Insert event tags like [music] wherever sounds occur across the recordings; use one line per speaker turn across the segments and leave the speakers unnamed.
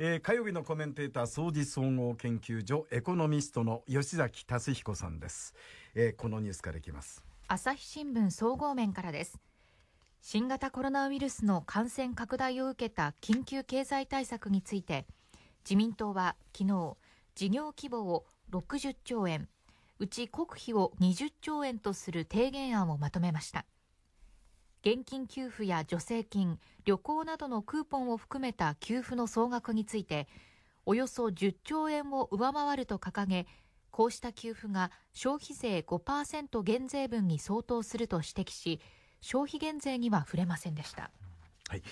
えー、火曜日のコメンテーター、総理総合研究所、エコノミストの吉崎達彦さんです。えー、このニュースからいきます。
朝日新聞総合面からです。新型コロナウイルスの感染拡大を受けた緊急経済対策について、自民党は昨日、事業規模を60兆円、うち国費を20兆円とする提言案をまとめました。現金給付や助成金、旅行などのクーポンを含めた給付の総額について、およそ10兆円を上回ると掲げ、こうした給付が消費税5%減税分に相当すると指摘し、消費減税には触れませんでした。は
い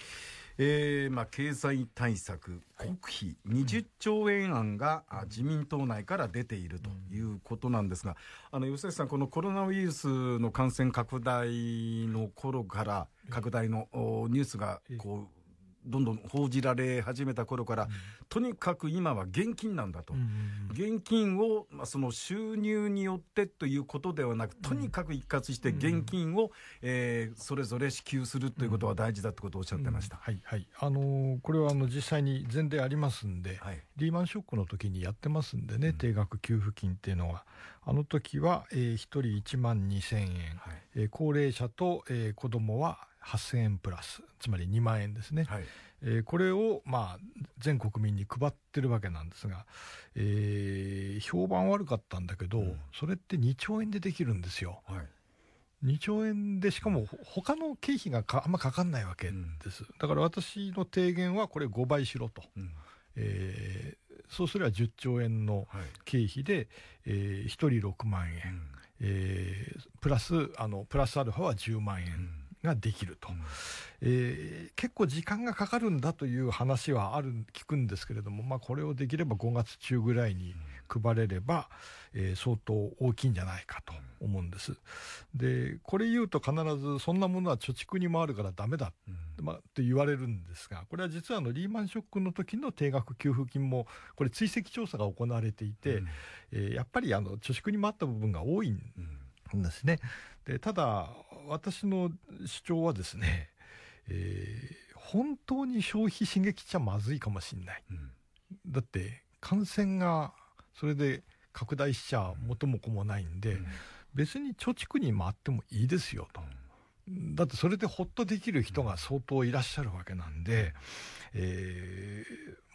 えーまあ、経済対策、国費、20兆円案が、うん、自民党内から出ているということなんですが、あの吉崎さん、このコロナウイルスの感染拡大の頃から、拡大のニュースがこうどんどん報じられ始めた頃から、うん、とにかく今は現金なんだと、うん、現金を、まあ、その収入によってということではなく、とにかく一括して現金を、うん、えー、それぞれ支給するということは大事だということをおっしゃってました、
はいはいあのー、これはあの実際に前例ありますんで、はい、リーマンショックの時にやってますんでね、定額給付金っていうのは、あの時は、えー、1人1万2000円、はい、えー、高齢者と、えー、子供は8000円プラス、つまり2万円ですね。はい、えー、これを、まあ、全国民に配ってるわけなんですが、えー、評判悪かったんだけど、うん、それって2兆円でできるんですよ。はい、2兆円で、しかも他の経費がかあんまかかんないわけです。うん、だから私の提言はこれ5倍しろと。うんえー、そうすれば10兆円の経費で、はい、えー、1人6万円、うん、えー、プラスあの、プラスアルファは10万円ができると、うん、えー、結構時間がかかるんだという話はある聞くんですけれども、まあ、これをできれば5月中ぐらいに配れれば、えー、相当大きいんじゃないかと思うんです。でこれ言うと必ずそんなものは貯蓄に回るからダメだ、うん、まあ、と言われるんですがこれは実はあのリーマンショックの時の定額給付金もこれ追跡調査が行われていて、うん、えー、やっぱりあの貯蓄に回った部分が多いんですね。うんで、ただ、私の主張はですね、えー、本当に消費刺激ちゃまずいかもしれない。うん、だって、感染が、それで拡大しちゃ元も子もないんで、うん、別に貯蓄に回ってもいいですよと。だってそれでほっとできる人が相当いらっしゃるわけなんで、え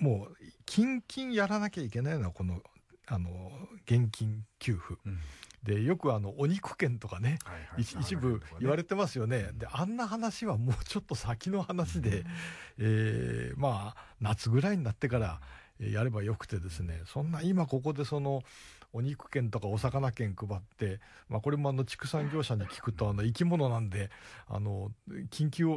ー、もう、キンキンやらなきゃいけないのはこの、あの、現金給付。うんでよくあのお肉券とかね、はいはい、一部言われてますよね、であんな話はもうちょっと先の話で、うん、えー、まあ夏ぐらいになってからやればよくてですねそんな今ここでそのお肉券とかお魚券配って、まあ、これもあの畜産業者に聞くとあの生き物なんであの緊急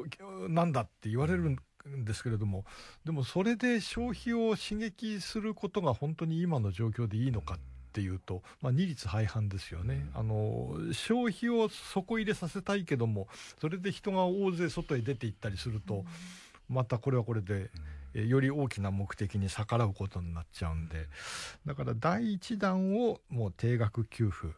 なんだって言われる、んですけれども、でもそれで消費を刺激することが本当に今の状況でいいのかっっていうと、まあ、二律背反ですよね、うん、あの消費を底入れさせたいけどもそれで人が大勢外へ出ていったりすると、またこれはこれで、うん、より大きな目的に逆らうことになっちゃうんでだから第1弾をもう定額給付、うん、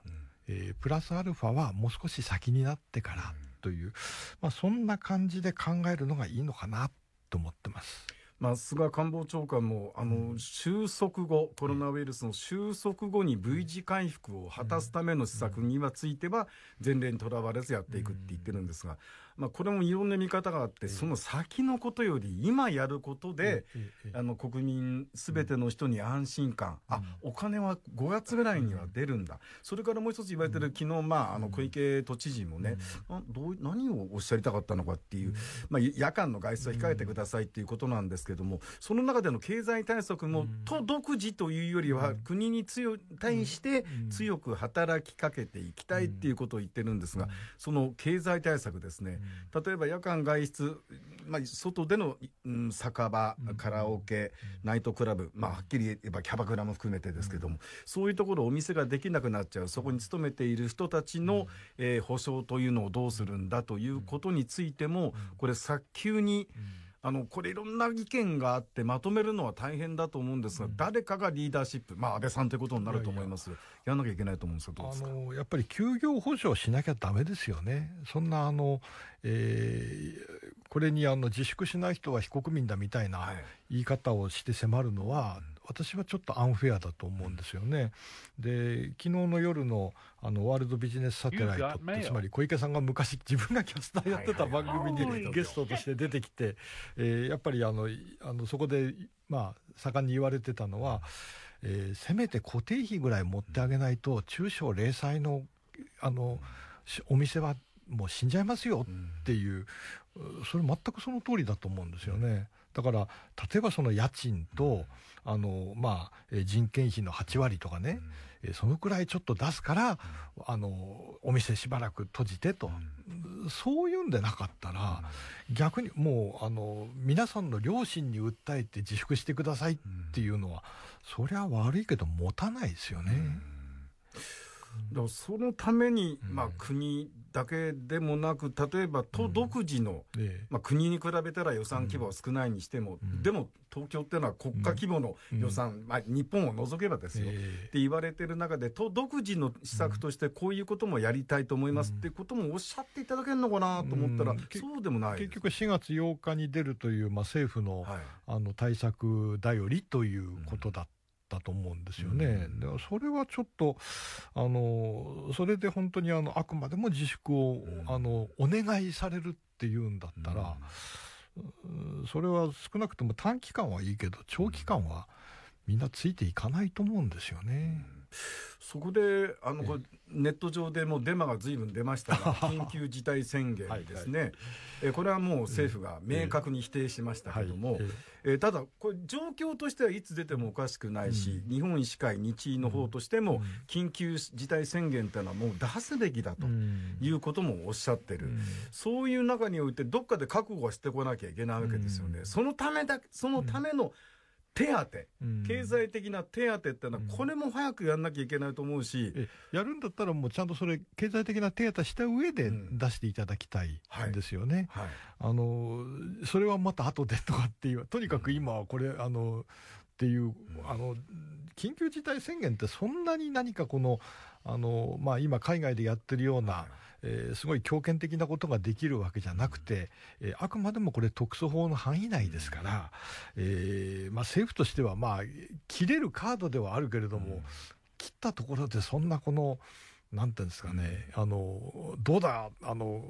えー、プラスアルファはもう少し先になってからという、まあ、そんな感じで考えるのがいいのかなと思ってます。まあ、菅官房長
官もあの収束後、コロナウイルスの収束後に V 字回復を果たすための施策にはついては前例にとらわれずやっていくって言ってるんですがまあ、これもいろんな見方があって、その先のことより今やることで、あの国民すべての人に安心感、あお金は5月ぐらいには出るんだ、それからもう一つ言われてる、昨日まああの小池都知事もね、どう何をおっしゃりたかったのかっていう、まあ、夜間の外出は控えてくださいっていうことなんですけども、その中での経済対策も、都独自というよりは、国に強対して強く働きかけていきたいっていうことを言ってるんですが、その経済対策ですね、例えば夜間外出、まあ、外での、うん、酒場、カラオケ、ナイトクラブ、まあ、はっきり言えばキャバクラも含めてですけども、そういうところお店ができなくなっちゃう、そこに勤めている人たちの、えー、保障というのをどうするんだということについても、これ早急に、うんあの、これいろんな意見があってまとめるのは大変だと思うんですが、うん、誰かがリーダーシップ、まあ安倍さんということになると思います。いやいややらなきゃいけないと
思うんですけど、うであの、やっぱり休業補償しなきゃだめですよね。そんなあの、えー、これにあの自粛しない人は非国民だみたいな言い方をして迫るのは、はい私はちょっとアンフェアだと思うんですよね。で昨日の夜のあのワールドビジネスサテライトってつまり小池さんが昔自分がキャスターやってた番組にゲストとして出てきて、えー、やっぱりあのあのそこで、まあ、盛んに言われてたのは、えー、せめて固定費ぐらい持ってあげないと、中小零細のあの、お店はもう死んじゃいますよっていう、それ全くその通りだと思うんですよね。だから、例えばその家賃と、あの、まあ、人件費の8割とかね、うん、そのくらいちょっと出すから、あの、お店しばらく閉じてと、うん、そういうんでなかったら、うん、逆にもう、あの、皆さんの良心に訴えて自粛してくださいっていうのは、そりゃ悪いけど持たないですよね。
だからそのために、まあ、国だけでもなく、例えば都独自の、うん、まあ、国に比べたら予算規模は少ないにしても、うん、でも東京っていうのは国家規模の予算、うん、まあ、日本を除けばですよ、えって言われてる中で、都独自の施策として、こういうこともやりたいと思います
っていうこともおっしゃっていただけるのかなと思ったら、そうでもない結局、4月8日に出るという、まあ、政府のはい、あの対策だよりということだった。ったと思うんですよね。でそれはちょっと、あの、それで本当にあの、あくまでも自粛を、あの、お願いされるっていうんだったら、それは少なくとも短期間はいいけど、長期間はみんなついていかないと思うんですよね。そこで
あのこネット上でもデマがずいぶん出ましたが、[laughs] 緊急事態宣言ですね、えはい、これはもう政府が明確に否定しましたけども、えただ、これ、状況としてはいつ出てもおかしくないし、うん、日本医師会、日医の方としても、緊急事態宣言というのはもう出すべきだということもおっしゃってる、うん、そういう中において、どっかで覚悟はしてこなきゃいけないわけですよね。そのためだそのための、手当、経済的な手当ってのは、これも早くやんなきゃいけないと思うし、うん、
やるんだったら、もうちゃんとそれ、経済的な手当した上で出していただきたいんですよね。うんはいはい、あのそれはまた後でとかっていう、とにかく今はこれ、あのっていう、あの緊急事態宣言って、そんなに何かこの、あのまあ、今、海外でやってるような、えー、すごい強権的なことができるわけじゃなくて、えー、あくまでもこれ特措法の範囲内ですから、えー、まあ、政府としては、まあ、切れるカードではあるけれども、切ったところでそんなこの、なんていうんですかね、あの、どうだ、あの、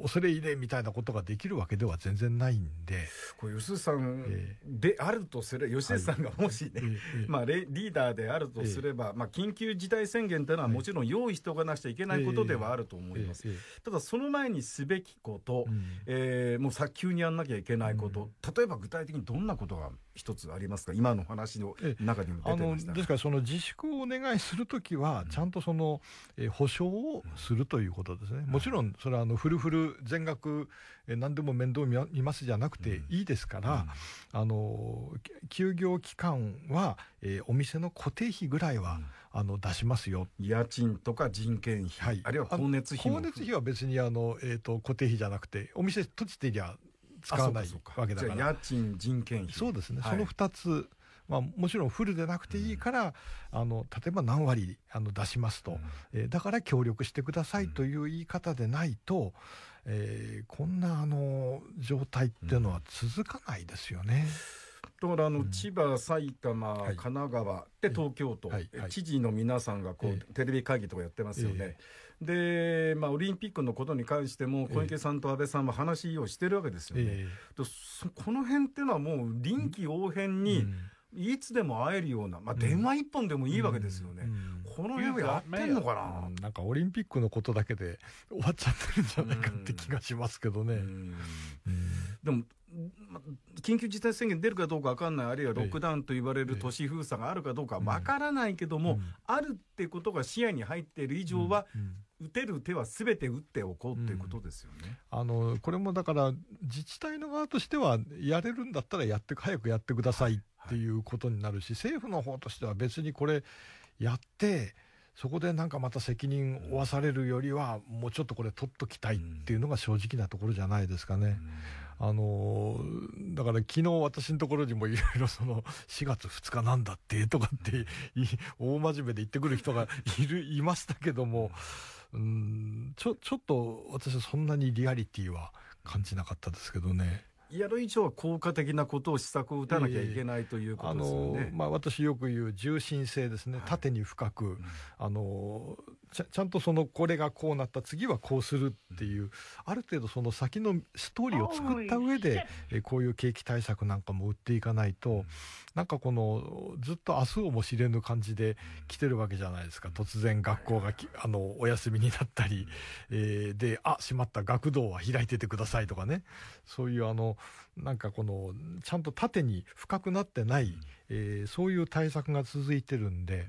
恐れ入れみたいなことができるわけでは全然ないんで。これ、吉田さんであるとすれば、えー、吉田さんがも
しね、はい、まあリーダーであるとすれば、えー、まあ緊急事態宣言というのはもちろん用意しておかなくちゃいけないことではあると思います。えー、ただ、その前にすべきこと、うん、えー、もう早急にやらなきゃいけないこと、うん、例えば具体的にどんなことが一つありますか
今の話の中にも出てました。ですから、その自粛をお願いするときは、ちゃんとその、うん保証をするということですね、もちろんそれはあのフルフル全額、え何でも面倒見ますじゃなくていいですから、あの休業期間は、えお店の固定費ぐらいは、あの出しますよ家賃とか人件費、はい、あるいは光熱費光熱費は別にあの、えー、と固定費じゃなくて、お店閉じてりゃ使わないわけだから。家賃、人件費。そうですね。はい、その2つまあ、もちろんフルでなくていいから、あの、例えば何割あの出しますと、えー、だから協力してくださいという言い方でないと、えー、こんなあの、状態っていうのは続かないですよね。
だからあの、千葉、埼玉、神奈川で東京都、知事の皆さんがこう、テレビ会議とかやってますよね、で、まあ、オリンピックのことに関しても、小池さんと安倍さんは話をしてるわけですよね、この辺っていうのはもう臨機応変に、いつでも会えるような、まあ、電話一本でもいいわけですよね。この辺をやってんのか
な、なんかオリンピックのことだけで終わっちゃってるんじゃないかって気がしますけどね。
でも、緊急事態宣言出るかどうか分かんない、あるいはロックダウンと言われる都市封鎖があるかどうか分からないけども、あるってことが視野に入って
いる以上は、打てる手はすべて打っておこうということですよね、うん、あのこれもだから、自治体の側としては、やれるんだったらやって、早くやってくださいっっていうことになるし、はい、政府の方としては別にこれやって、そこでなんかまた責任負わされるよりは、もうちょっとこれ取っときたいっていうのが正直なところじゃないですかね。うん、あの、だから昨日私のところにもいろいろその4月2日なんだってとかって、大真面目で言ってくる人がいる、いましたけども、うん、ちょ、ちょっと私はそんなにリアリティは感じなかったですけどね。
やる以上は効果的なことを施策を打たなきゃいけないと
いうことですよね。あのまあ、私よく言う重心性ですね、はい、縦に深く、うん、あのちゃちゃんとそのこれがこうなった次はこうするっていう、ある程度その先のストーリーを作った上で、えこういう景気対策なんかも売っていかないと、なんかこのずっと明日をも知れぬ感じで来てるわけじゃないですか。突然学校があのお休みになったり、えー、で、あ、しまった学童は開いててくださいとかね。そういうあの、なんかこの、ちゃんと縦に深くなってない、えー、そういう対策が続いてるんで、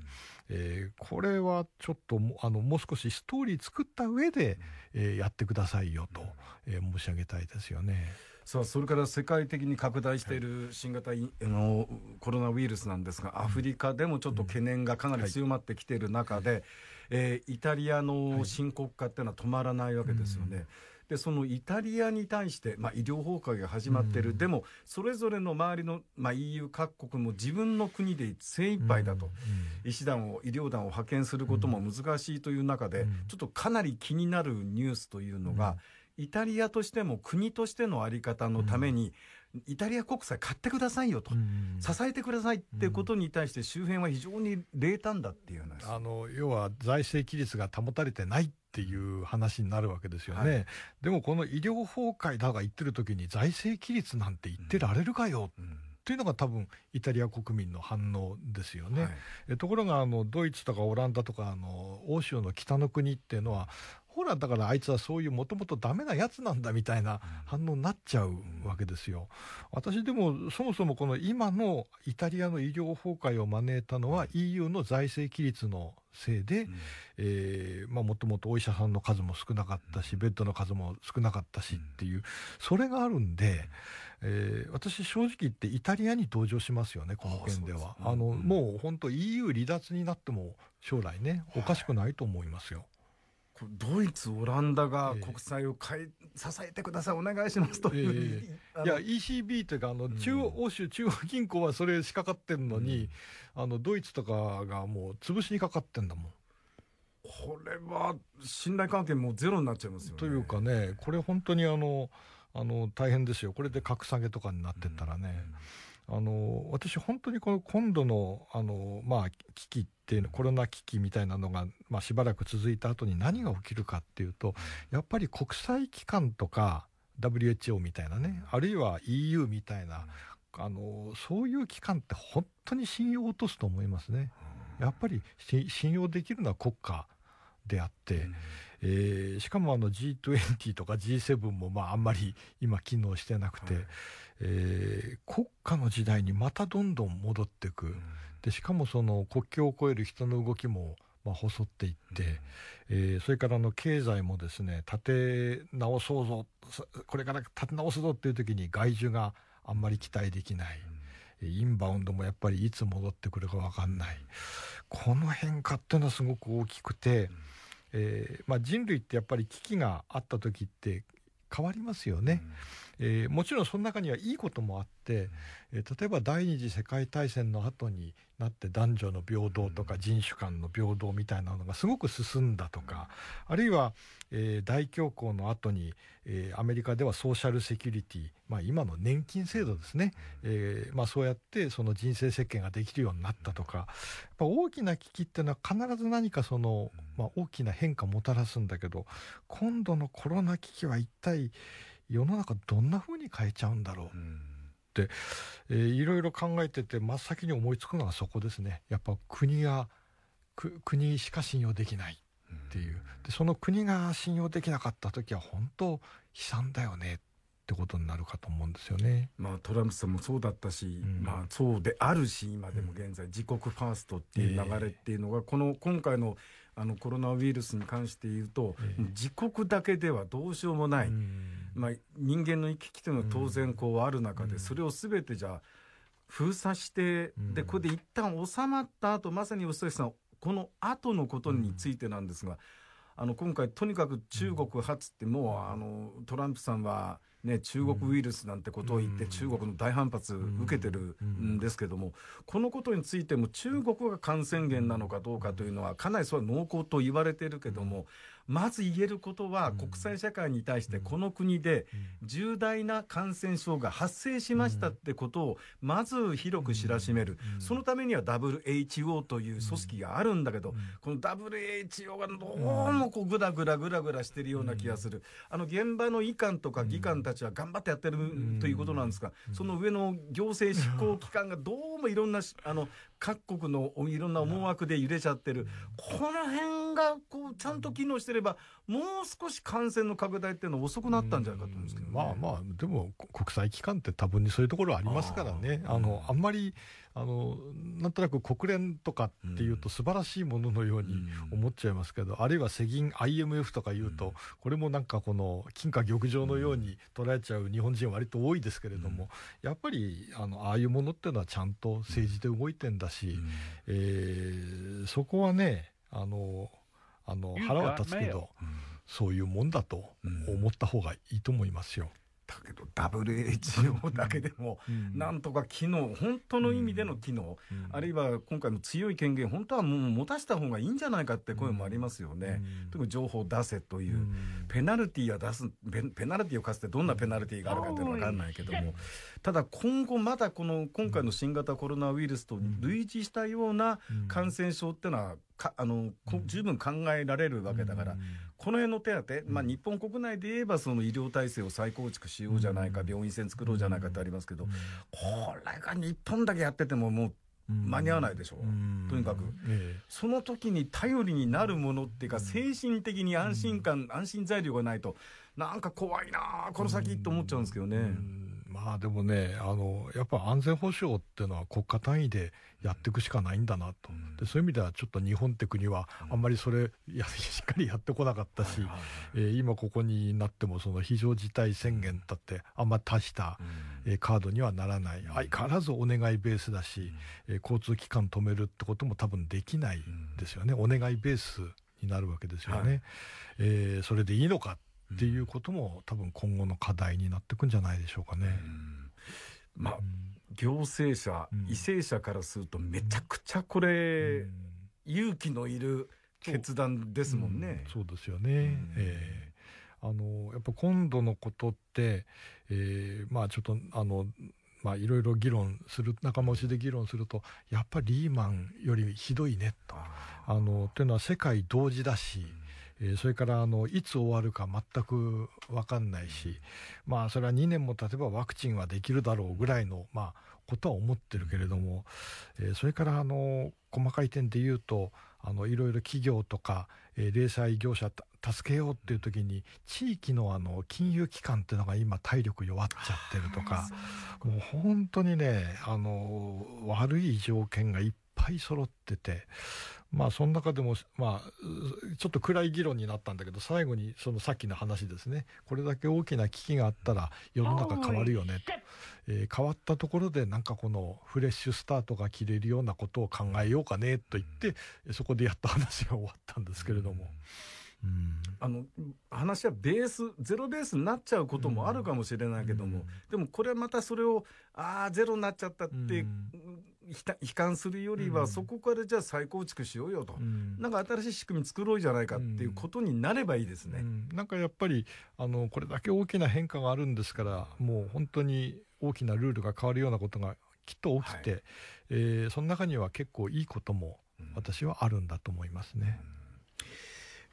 えー、これはちょっとあのもう少しストーリー作った上で、うえー、やってくださいよと、えー、申し上げたいですよね。さあそれから世界的に拡大している新型、はい、のコロ
ナウイルスなんですが、アフリカでもちょっと懸念がかなり強まってきている中で、うんはい、えー、イタリアの深刻化っていうのは止まらないわけですよね。うんでそのイタリアに対して、まあ、医療崩壊が始まってる、うん、でもそれぞれの周りの、まあ、EU 各国も自分の国で精一杯だと、うんうん、医師団を医療団を派遣することも難しいという中で、ちょっとかなり気になるニュースというのが、イタリアとしても国としての在り方のために、イタリア国債買ってくださいよと、支えてくださいってことに対して、
周辺は非常に冷淡だっていうあの要は財政規律が保たれてないっていう話になるわけですよね、はい、でもこの医療崩壊だが言ってるときに、財政規律なんて言ってられるかよ。うんというのが多分イタリア国民の反応ですよね。はい、ところがあのドイツとかオランダとかあの欧州の北の国っていうのはなんだからあいつはそういうもともとダメなやつなんだみたいな反応になっちゃうわけですよ。私でもそもそもこの今のイタリアの医療崩壊を招いたのは EU の財政規律のせいで、うん、えー、まあ、もともとお医者さんの数も少なかったし、ベッドの数も少なかったしっていう、それがあるんで、えー、私、正直言ってイタリアに同情しますよね、この件では。あ、の、うん、もう本当 EU 離脱になっても将来ね、おかしくないと思いますよ。ドイツ、オランダが国債を買い、支えてください、お願いしますという、いや、ECB というか、あの中央、欧州中央銀行はそれしかかってるのに、あのドイツとかがもう潰しにかかってんだもん。これは信頼関係もゼロになっちゃいますよね。というかね、これ本当にあの、あの大変ですよ、これで格下げとかになってったらね。うんあの、私本当にこの今度の、あの、まあ、危機っていうの、コロナ危機みたいなのが、まあ、しばらく続いた後に何が起きるかっていうと、やっぱり国際機関とか、WHO みたいなね、あるいは EU みたいな、あの、そういう機関って本当に信用を落とすと思いますね。やっぱり信用できるのは国家であって、うん、えー、しかもあの G20 とか G7 もまああんまり今機能してなくて、はい、えー、国家の時代にまたどんどん戻っていく、うん、でしかもその国境を越える人の動きもまあ、細っていって、うん、えー、それからの経済もですね立て直そうぞこれから立て直すぞっていう時に外需があんまり期待できない、うん、インバウンドもやっぱりいつ戻ってくるか分かんない。うんこの変化っていうのはすごく大きくて、うん、えー、まあ、人類ってやっぱり危機があった時って変わりますよね。うんえー、もちろんその中にはいいこともあって、えー、例えば第二次世界大戦の後になって男女の平等とか人種間の平等みたいなのがすごく進んだとか、あるいは、えー、大恐慌の後に、えー、アメリカではソーシャルセキュリティ、まあ、今の年金制度ですね、えーまあ、そうやってその人生設計ができるようになったとか、やっぱ大きな危機っていうのは必ず何かその、まあ、大きな変化をもたらすんだけど、今度のコロナ危機は一体世の中どんな風に変えちゃうんだろうって、えー、いろいろ考えてて真っ先に思いつくのはそこですねやっぱ国が国しか信用できないっていうでその国が信用できなかった時は本当悲惨だよねってことになるかと思うんですよね。
まあトランプさんもそうだったし、うん、まあそうであるし、今でも現在自国ファーストっていう流れっていうのが、この今回のあのコロナウイルスに関して言うと、えー、自国だけではどうしようもない、まあ、人間の行き来というのは当然こうある中で、それをすべてじゃあ封鎖して、でこれで一旦収まった後まさに吉崎さんこの後のことについてなんですが、あの今回とにかく中国発ってもうあのトランプさんは。ね、中国ウイルスなんてことを言って、中国の大反発受けてるんですけども、このことについても中国が感染源なのかどうかというのはかなりそれは濃厚と言われてるけども、まず言えることは、国際社会に対してこの国で重大な感染症が発生しましたってことを、まず広く知らしめる。そのためには WHO という組織があるんだけど、この WHO がどうもこうぐらぐらぐらぐらしてるような気がする。あの、現場の医官とか技官たちは頑張ってやってるということなんですが、その上の行政執行機関がどうもいろんな、あの、各国のいろんな思惑で揺れちゃってる、この辺がこうちゃんと機能してればもう少し感染の拡大っていうのは遅くなったんじゃないかと思う
んですけど、ね、まあまあ、でも国際機関って多分にそういうところありますからね、あの、あんまり、あの、なんとなく国連とかっていうと素晴らしいもののように思っちゃいますけど、あるいは世銀 IMF とかいうと、これもなんかこの金貨玉状のように捉えちゃう日本人は割と多いですけれども、やっぱり、あの、ああいうものっていうのはちゃんと政治で動いてんだし、えー、そこはね、あのあの腹は立つけど、そういうもんだと思った方がいいと思いますよ。だけど WHO だけでも、なんとか機能、本当の意味での機
能、あるいは今回の強い権限、本当はもう持たした方がいいんじゃないかって声もありますよね、特に情報を出せという、ペナルティーは出すペ、ナルティーを課してどんなペナルティーがあるかっていうのは分かんないけども、ただ今後、まだこの今回の新型コロナウイルスと類似したような感染症っていうのは、かあの、十分考えられるわけだから、うん、この辺の手当、まあ、日本国内で言えばその医療体制を再構築しようじゃないか、うん、病院線作ろうじゃないかってありますけど、これが日本だけやっててももう間に合わないでしょう、とにかく、ええ、その時に頼りになるものっていうか、精神的に安心感、安心材料がないと、なんか怖いな、この先と思っちゃうんですけどね。
まあでもね、あの、やっぱ安全保障っていうのは国家単位でやっていくしかないんだなと。うん、でそういう意味ではちょっと日本って国はあんまりそれ、や [laughs] しっかりやってこなかったし、は、えー、今ここになってもその非常事態宣言だってあんま足した、うん、えー、カードにはならない。相変わらずお願いベースだし、うん、えー、交通機関止めるってことも多分できないですよね。お願いベースになるわけですよね。はい、えー、それでいいのかっていうことも、多分今後の課題になっていくんじゃないでしょうかね。
まあ、行政者、為政者からするとめちゃくちゃこれ、勇気のいる決断ですも
んね。そうそうですよね。えーあの、やっぱ今度のことって、えー、まあちょっと、あの、まあいろいろ議論する、仲間内で議論すると、やっぱりリーマンよりひどいねと。あの、というのは世界同時だし、うんえー、それからあのいつ終わるか全く分かんないし、まあ、それは2年も経てばワクチンはできるだろうぐらいの、まあ、ことは思ってるけれども、えー、それからあの細かい点で言うとあのいろいろ企業とか、えー、零細業者助けようっていう時に地域のあの金融機関っていうのが今体力弱っちゃってるとかもう本当にねあの悪い条件がいっぱい揃ってて、まあ、その中でも、まあ、ちょっと暗い議論になったんだけど、最後に、そのさっきの話ですね、これだけ大きな危機があったら、世の中変わるよねと、えー、変わったところで、なんかこのフレッシュスタートが切れるようなことを考えようかねと言って、そこでやった話が終わったんですけれども。うん、あの話はベースゼロベースになっちゃうこともあるかもしれ
ないけども、うん、でもこれはまたそれをああゼロになっちゃったって、うん悲観するよりは、そこからじゃあ再構築しようよと、うん、なんか新しい仕組み作ろうじゃないかっ
ていうことになればいいですね、うん、なんかやっぱりあの、これだけ大きな変化があるんですから、もう本当に大きなルールが変わるようなことがきっと起きて、はい、えー、その中には結構いいことも私はあるんだと思いますね。うん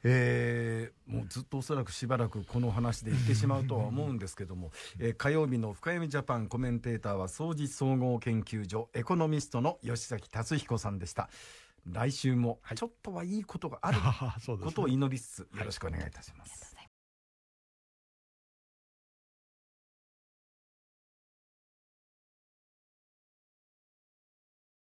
えー、もうずっとおそらくしばらくこの話でいってしまうとは思うんですけども、えー、火曜日の深読みジャパンコメンテーターは総除総合研究所エコノミストの吉崎達彦さんでした。来週もちょっとはいいことがある [laughs] ことを
祈りつつよろしくお願いいたします。はい